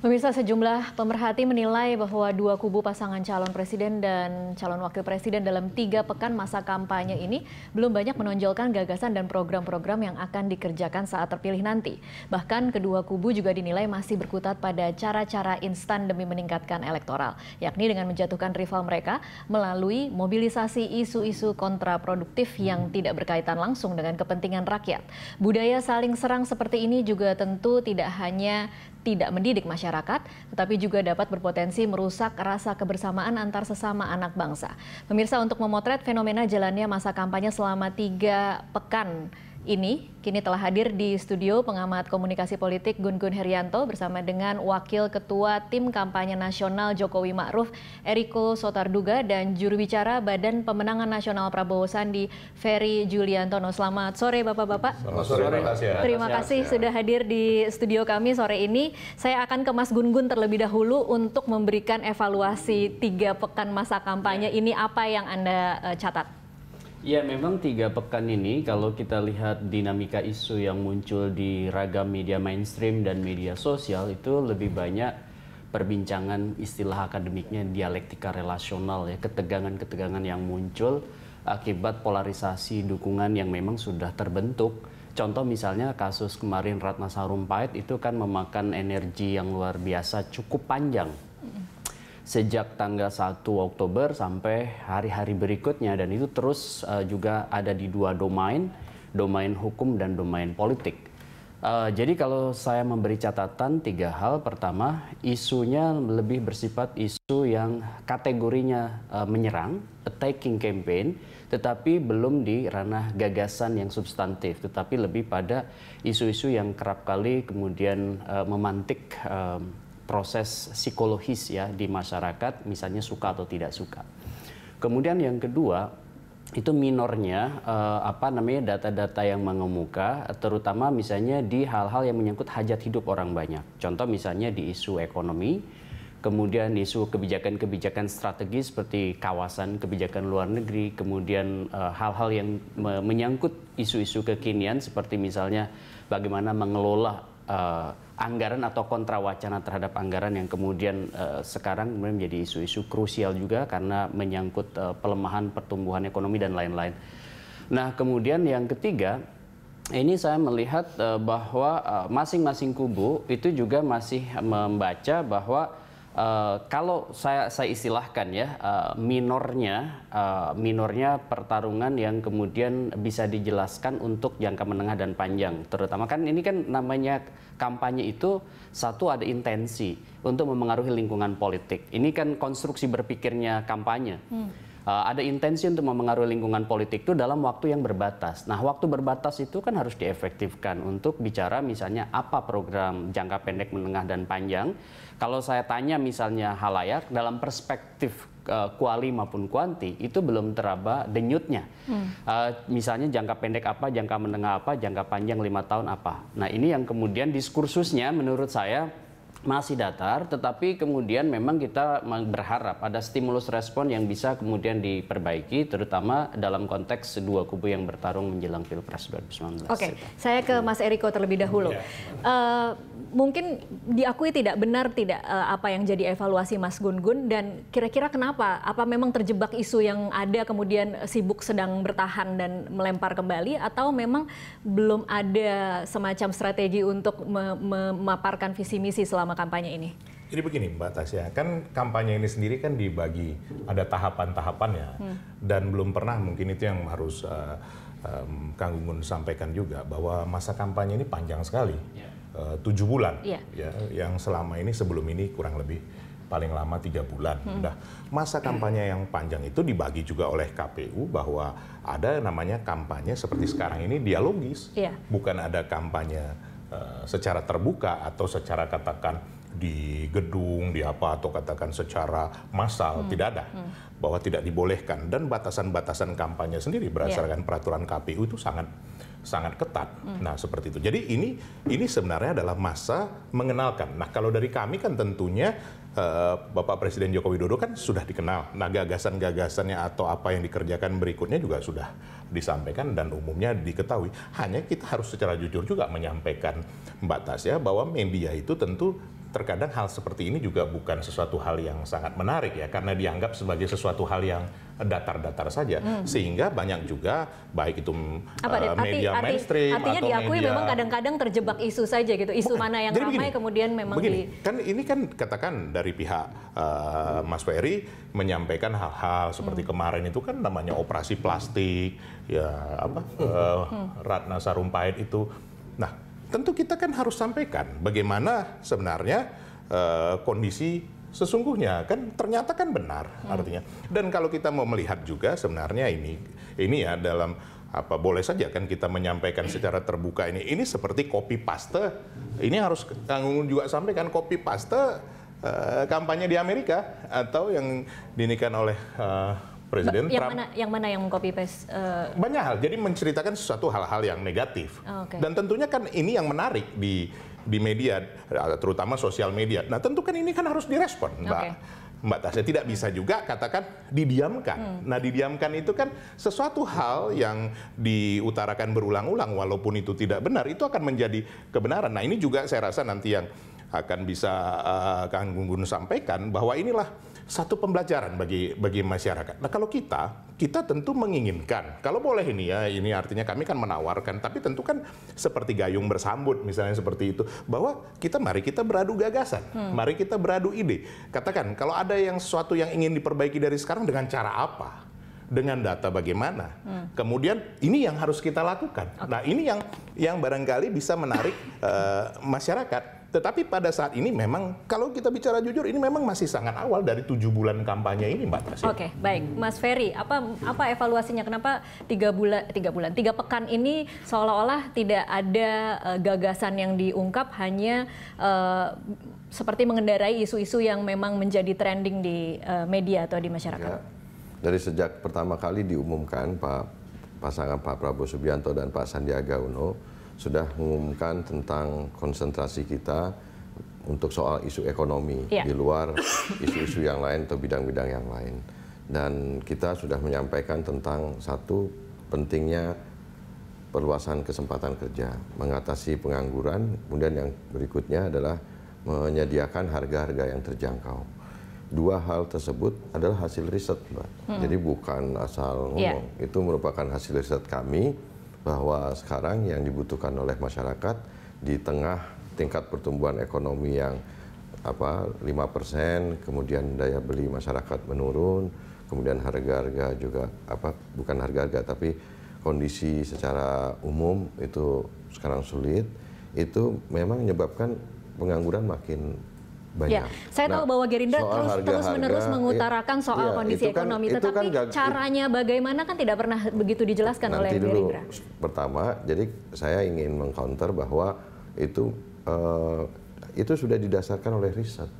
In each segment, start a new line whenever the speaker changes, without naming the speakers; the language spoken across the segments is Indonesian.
Pemirsa sejumlah pemerhati menilai bahwa dua kubu pasangan calon presiden dan calon wakil presiden dalam tiga pekan masa kampanye ini belum banyak menonjolkan gagasan dan program-program yang akan dikerjakan saat terpilih nanti. Bahkan kedua kubu juga dinilai masih berkutat pada cara-cara instan demi meningkatkan elektoral, yakni dengan menjatuhkan rival mereka melalui mobilisasi isu-isu kontraproduktif yang tidak berkaitan langsung dengan kepentingan rakyat. Budaya saling serang seperti ini juga tentu tidak hanya tidak mendidik masyarakat, tetapi juga dapat berpotensi merusak rasa kebersamaan antar sesama anak bangsa. Pemirsa, untuk memotret fenomena jalannya masa kampanye selama tiga pekan ini kini telah hadir di studio pengamat komunikasi politik Gun Gun Herianto bersama dengan Wakil Ketua Tim Kampanye Nasional Jokowi Ma'ruf Eriko Sotarduga dan juru bicara Badan Pemenangan Nasional Prabowo Sandi Ferry Juliantono. Selamat sore Bapak-bapak. Selamat sore. Terima kasih, ya. Terima kasih sudah hadir di studio kami sore ini. Saya akan ke Mas Gun Gun terlebih dahulu untuk memberikan evaluasi tiga pekan masa kampanye ya. ini apa yang Anda eh, catat?
Ya memang tiga pekan ini kalau kita lihat dinamika isu yang muncul di ragam media mainstream dan media sosial itu lebih banyak perbincangan istilah akademiknya dialektika relasional ya ketegangan-ketegangan yang muncul akibat polarisasi dukungan yang memang sudah terbentuk. Contoh misalnya kasus kemarin Ratna Sarumpait itu kan memakan energi yang luar biasa cukup panjang sejak tanggal 1 Oktober sampai hari-hari berikutnya dan itu terus uh, juga ada di dua domain, domain hukum dan domain politik. Uh, jadi kalau saya memberi catatan tiga hal, pertama isunya lebih bersifat isu yang kategorinya uh, menyerang, attacking campaign, tetapi belum di ranah gagasan yang substantif, tetapi lebih pada isu-isu yang kerap kali kemudian uh, memantik uh, proses psikologis ya di masyarakat misalnya suka atau tidak suka. Kemudian yang kedua itu minornya uh, apa namanya data-data yang mengemuka terutama misalnya di hal-hal yang menyangkut hajat hidup orang banyak. Contoh misalnya di isu ekonomi, kemudian isu kebijakan-kebijakan strategis seperti kawasan kebijakan luar negeri, kemudian eh, hal-hal yang me menyangkut isu-isu kekinian seperti misalnya bagaimana mengelola eh, anggaran atau kontra wacana terhadap anggaran yang kemudian uh, sekarang menjadi isu-isu krusial juga karena menyangkut uh, pelemahan pertumbuhan ekonomi dan lain-lain. Nah, kemudian yang ketiga, ini saya melihat uh, bahwa masing-masing kubu itu juga masih membaca bahwa Eh, kalau saya, saya istilahkan ya uh, minornya uh, minornya pertarungan yang kemudian bisa dijelaskan untuk jangka menengah dan panjang terutama kan ini kan namanya kampanye itu satu ada intensi untuk memengaruhi lingkungan politik ini kan konstruksi berpikirnya kampanye hmm uh, ada intensi untuk memengaruhi lingkungan politik itu dalam waktu yang berbatas. Nah, waktu berbatas itu kan harus diefektifkan untuk bicara misalnya apa program jangka pendek, menengah dan panjang. Kalau saya tanya misalnya halayak dalam perspektif eh, kuali maupun kuanti itu belum teraba denyutnya. Hmm. Uh, misalnya jangka pendek apa, jangka menengah apa, jangka panjang lima tahun apa. Nah, ini yang kemudian diskursusnya menurut saya masih datar, tetapi kemudian memang kita berharap ada stimulus respon yang bisa kemudian diperbaiki, terutama dalam konteks dua kubu yang bertarung menjelang Pilpres 2019. Oke, okay.
saya ke Mas Eriko terlebih dahulu. Ya. Uh, mungkin diakui tidak benar tidak uh, apa yang jadi evaluasi Mas Gun Gun dan kira-kira kenapa? Apa memang terjebak isu yang ada kemudian sibuk sedang bertahan dan melempar kembali, atau memang belum ada semacam strategi untuk memaparkan visi misi selama selama kampanye ini?
Jadi begini Mbak Tasya, kan kampanye ini sendiri kan dibagi ada tahapan-tahapannya hmm. dan belum pernah mungkin itu yang harus uh, um, Kang Gunggun sampaikan juga bahwa masa kampanye ini panjang sekali, ya. eh, tujuh bulan, yeah. ya yang selama ini sebelum ini kurang lebih paling lama tiga bulan. Hmm. Nah, masa kampanye yang panjang itu dibagi juga oleh KPU bahwa ada namanya kampanye seperti sekarang ini dialogis, yeah. bukan ada kampanye Eh, secara terbuka atau secara katakan di gedung, di apa atau katakan secara massal hmm. tidak ada hmm. bahwa tidak dibolehkan dan batasan-batasan kampanye sendiri ya. berdasarkan yeah. peraturan KPU itu sangat sangat ketat. Hmm. Nah, seperti itu. Jadi ini ini sebenarnya adalah masa mengenalkan. Nah, kalau dari kami kan tentunya uh, Bapak Presiden Joko Widodo kan sudah dikenal. Nah, gagasan-gagasannya atau apa yang dikerjakan berikutnya juga sudah disampaikan dan umumnya diketahui. Hanya kita harus secara jujur juga menyampaikan batas ya bahwa media itu tentu terkadang hal seperti ini juga bukan sesuatu hal yang sangat menarik ya karena dianggap sebagai sesuatu hal yang datar-datar saja hmm. sehingga banyak juga baik itu Apa, uh, media arti, mainstream artinya atau diakui media, memang
kadang-kadang terjebak isu saja gitu isu bukan, mana yang ramai begini, kemudian memang begini, di
kan ini kan katakan dari pihak uh, Mas Ferry menyampaikan hal-hal seperti hmm. kemarin itu kan namanya operasi plastik ya apa hmm. Uh, hmm. Ratna Sarumpait itu nah tentu kita kan harus sampaikan bagaimana sebenarnya uh, kondisi sesungguhnya kan ternyata kan benar hmm. artinya. Dan kalau kita mau melihat juga sebenarnya ini ini ya dalam apa boleh saja kan kita menyampaikan secara terbuka ini ini seperti copy paste ini harus Kang juga sampaikan copy paste uh, kampanye di Amerika atau yang dinikan oleh uh, Presiden yang Trump. Mana,
yang mana yang mengcopy paste? Uh...
Banyak hal. Jadi menceritakan sesuatu hal-hal yang negatif. Oh, okay. Dan tentunya kan ini yang menarik di di media, eh, terutama sosial media. Nah tentu kan ini kan harus direspon, Mbak. Okay. Mbak Tasya tidak bisa juga katakan didiamkan. Hmm. Nah, didiamkan itu kan sesuatu hal yang diutarakan berulang-ulang walaupun itu tidak benar itu akan menjadi kebenaran. Nah, ini juga saya rasa nanti yang akan bisa uh, Kang Gunggun sampaikan bahwa inilah satu pembelajaran bagi bagi masyarakat. Nah kalau kita, kita tentu menginginkan, kalau boleh ini ya, ini artinya kami kan menawarkan, tapi tentu kan seperti gayung bersambut misalnya seperti itu, bahwa kita mari kita beradu gagasan, hmm. mari kita beradu ide. Katakan kalau ada yang sesuatu yang ingin diperbaiki dari sekarang dengan cara apa? dengan data bagaimana. Hmm. Kemudian ini yang harus kita lakukan. Okay. Nah, ini yang yang barangkali bisa menarik uh, masyarakat tetapi pada saat ini memang kalau kita bicara jujur ini memang masih sangat awal dari tujuh bulan kampanye ini Mbak
Tasya. Oke, okay, baik. Mas Ferry, apa apa evaluasinya kenapa tiga bulan tiga bulan tiga pekan ini seolah-olah tidak ada uh, gagasan yang diungkap hanya uh, seperti mengendarai isu-isu yang memang menjadi trending di uh, media atau di masyarakat. Ya.
Dari sejak pertama kali diumumkan Pak pasangan Pak Prabowo Subianto dan Pak Sandiaga Uno sudah mengumumkan tentang konsentrasi kita untuk soal isu ekonomi yeah. di luar isu-isu yang lain atau bidang-bidang yang lain. Dan kita sudah menyampaikan tentang satu pentingnya perluasan kesempatan kerja, mengatasi pengangguran, kemudian yang berikutnya adalah menyediakan harga-harga yang terjangkau. Dua hal tersebut adalah hasil riset, Mbak. Hmm. Jadi bukan asal ya. ngomong. Yeah. Itu merupakan hasil riset kami bahwa sekarang yang dibutuhkan oleh masyarakat di tengah tingkat pertumbuhan ekonomi yang apa 5%, kemudian daya beli masyarakat menurun, kemudian harga-harga juga apa bukan harga-harga tapi kondisi secara umum itu sekarang sulit, itu memang menyebabkan pengangguran makin Iya, banyak.
Ya, saya nah, tahu bahwa Gerindra terus harga, terus menerus iya. mengutarakan soal ya, kondisi kan, ekonomi, kan tetapi kan gak, caranya bagaimana kan tidak pernah begitu dijelaskan nanti oleh dulu, Gerindra.
Pertama, jadi saya ingin mengcounter bahwa itu uh, itu sudah didasarkan oleh riset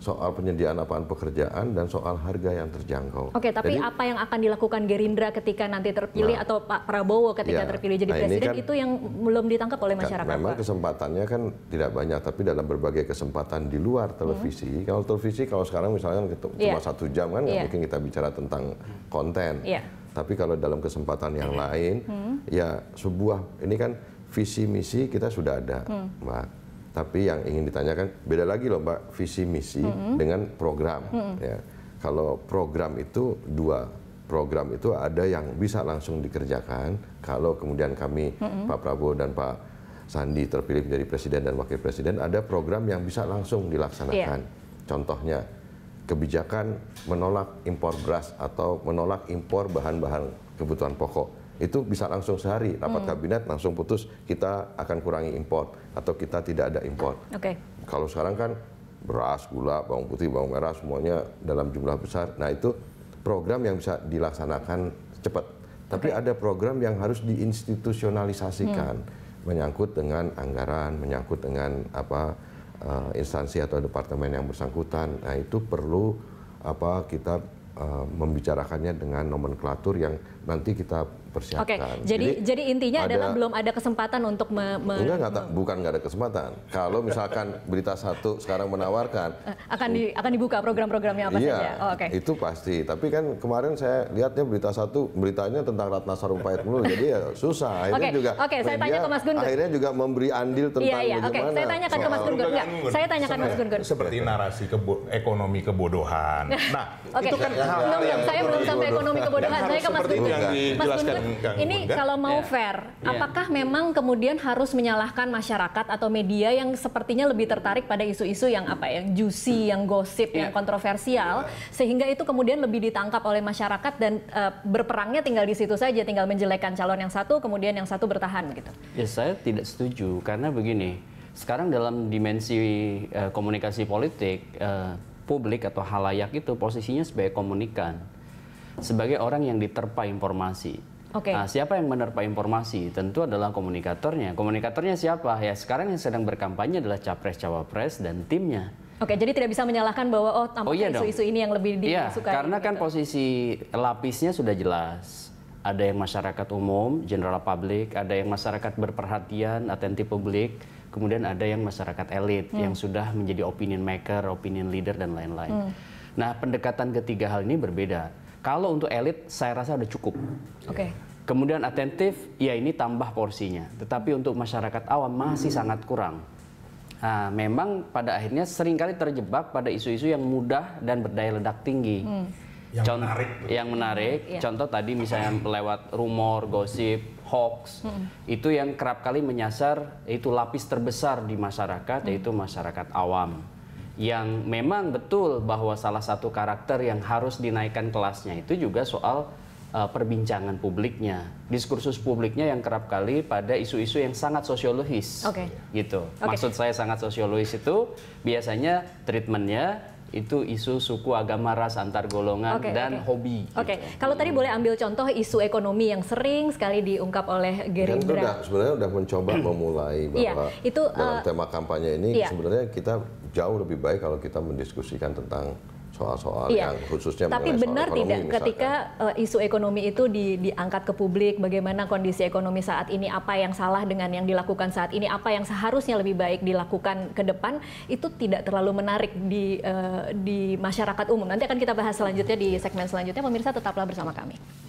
soal penyediaan lapangan pekerjaan dan soal harga yang terjangkau. Oke, tapi jadi, apa
yang akan dilakukan Gerindra ketika nanti terpilih nah, atau Pak Prabowo ketika ya, terpilih jadi nah presiden kan, itu yang belum ditangkap oleh kan masyarakat. Kan, memang
kesempatannya kan tidak banyak, tapi dalam berbagai kesempatan di luar televisi. Hmm. Kalau televisi kalau sekarang misalnya kita, kan yeah. cuma iya. satu jam kan yeah. gak iya. mungkin kita bicara tentang konten. Yeah. Tapi kalau dalam kesempatan yang lain, hmm. ya sebuah ini kan visi misi kita sudah ada, hmm. Mbak tapi yang ingin ditanyakan beda lagi loh Mbak visi misi hmm dengan program. hmm Ya. Kalau program itu dua program itu ada yang bisa langsung dikerjakan kalau kemudian kami hmm Pak Prabowo dan Pak Sandi terpilih menjadi presiden dan wakil presiden ada program yang bisa langsung dilaksanakan. Yeah. Contohnya kebijakan menolak impor beras atau menolak impor bahan-bahan kebutuhan pokok itu bisa langsung sehari rapat hmm. kabinet langsung putus kita akan kurangi impor atau kita tidak ada impor. Okay. Kalau sekarang kan beras, gula, bawang putih, bawang merah semuanya dalam jumlah besar. Nah, itu program yang bisa dilaksanakan cepat. Tapi okay. ada program yang harus diinstitusionalisasikan hmm. menyangkut dengan anggaran, menyangkut dengan apa uh, instansi atau departemen yang bersangkutan. Nah, itu perlu apa kita eh, membicarakannya dengan nomenklatur yang nanti kita persiapkan. Oke, jadi, jadi jadi
intinya ada, adalah belum ada kesempatan untuk me, me, enggak,
enggak, me, bukan nggak ada kesempatan. Kalau misalkan berita satu sekarang menawarkan eh,
akan di, akan dibuka program-programnya apa iya, saja. Oh, Oke. Okay.
Itu pasti. Tapi kan kemarin saya lihatnya berita satu beritanya tentang Ratna Sarumpait dulu. jadi ya susah. Akhirnya
okay. Oke, okay, saya tanya ke Mas Gun. Akhirnya
juga memberi andil
tentang iya, iya. Oke, okay. saya tanyakan ke Mas Gun. Ya, enggak, saya tanyakan Mas Gun. Seperti
narasi kebo ekonomi kebodohan. Nah, okay. itu kan hal-hal yang saya belum sampai ekonomi kebodohan. Saya ke Mas Gun. Mas Gun Iya. Iya. Iya. ini kalau mau yeah.
fair, yeah. apakah memang kemudian harus menyalahkan masyarakat atau media yang sepertinya lebih tertarik pada isu-isu yang apa ya, yang juicy, hmm. yang gosip, yeah. yang kontroversial yeah. sehingga itu kemudian lebih ditangkap oleh masyarakat dan uh, berperangnya tinggal di situ saja, tinggal menjelekan calon yang satu, kemudian yang satu bertahan gitu.
Ya saya tidak setuju karena begini, sekarang dalam dimensi uh, komunikasi politik uh, publik atau halayak itu posisinya sebagai komunikan sebagai orang yang diterpa informasi Okay. Nah, siapa yang menerpa informasi? Tentu adalah komunikatornya. Komunikatornya siapa? Ya sekarang yang sedang berkampanye adalah capres, cawapres dan timnya.
Oke, jadi tidak bisa menyalahkan bahwa oh, oh iya tampaknya oh, isu-isu ini yang lebih iya, disukai. Iya,
karena kan gitu. kan posisi lapisnya sudah jelas. Ada yang masyarakat umum, general public, ada yang masyarakat berperhatian, atentif publik, kemudian ada yang masyarakat elit hmm. yang sudah menjadi opinion maker, opinion leader dan lain-lain. Hmm. Nah, pendekatan ketiga hal ini berbeda kalau untuk elit, saya rasa sudah cukup. Oke. Okay. Kemudian atentif, ya ini tambah porsinya. Tetapi untuk masyarakat awam masih hmm. sangat kurang. Nah, memang pada akhirnya seringkali terjebak pada isu-isu yang mudah dan berdaya ledak tinggi. Hmm. Yang Contoh, menarik. Yang menarik. Ya. Contoh tadi misalnya lewat rumor, gosip, hoax. Hmm. Itu yang kerap kali menyasar itu lapis terbesar di masyarakat, hmm. yaitu masyarakat awam yang memang betul bahwa salah satu karakter yang harus dinaikkan kelasnya itu juga soal uh, perbincangan publiknya, diskursus publiknya yang kerap kali pada isu-isu yang sangat sosiologis. Oke. Okay. Gitu. Okay. Maksud saya sangat sosiologis itu biasanya treatmentnya itu isu suku, agama, ras, antar golongan okay, dan okay. hobi. Oke,
okay. gitu. kalau tadi boleh ambil contoh isu ekonomi yang sering sekali diungkap oleh Gerindra. itu udah,
sebenarnya sudah mencoba hmm. memulai iya, bahwa yeah, itu, dalam eh, tema kampanye ini yeah. sebenarnya kita jauh lebih baik kalau kita mendiskusikan tentang soal-soal iya. yang khususnya Tapi benar ekonomi, tidak ketika
uh, isu ekonomi itu di, diangkat ke publik, bagaimana kondisi ekonomi saat ini, apa yang salah dengan yang dilakukan saat ini, apa yang seharusnya lebih baik dilakukan ke depan, itu tidak terlalu menarik di uh, di masyarakat umum. Nanti akan kita bahas selanjutnya di segmen selanjutnya. Pemirsa tetaplah bersama kami.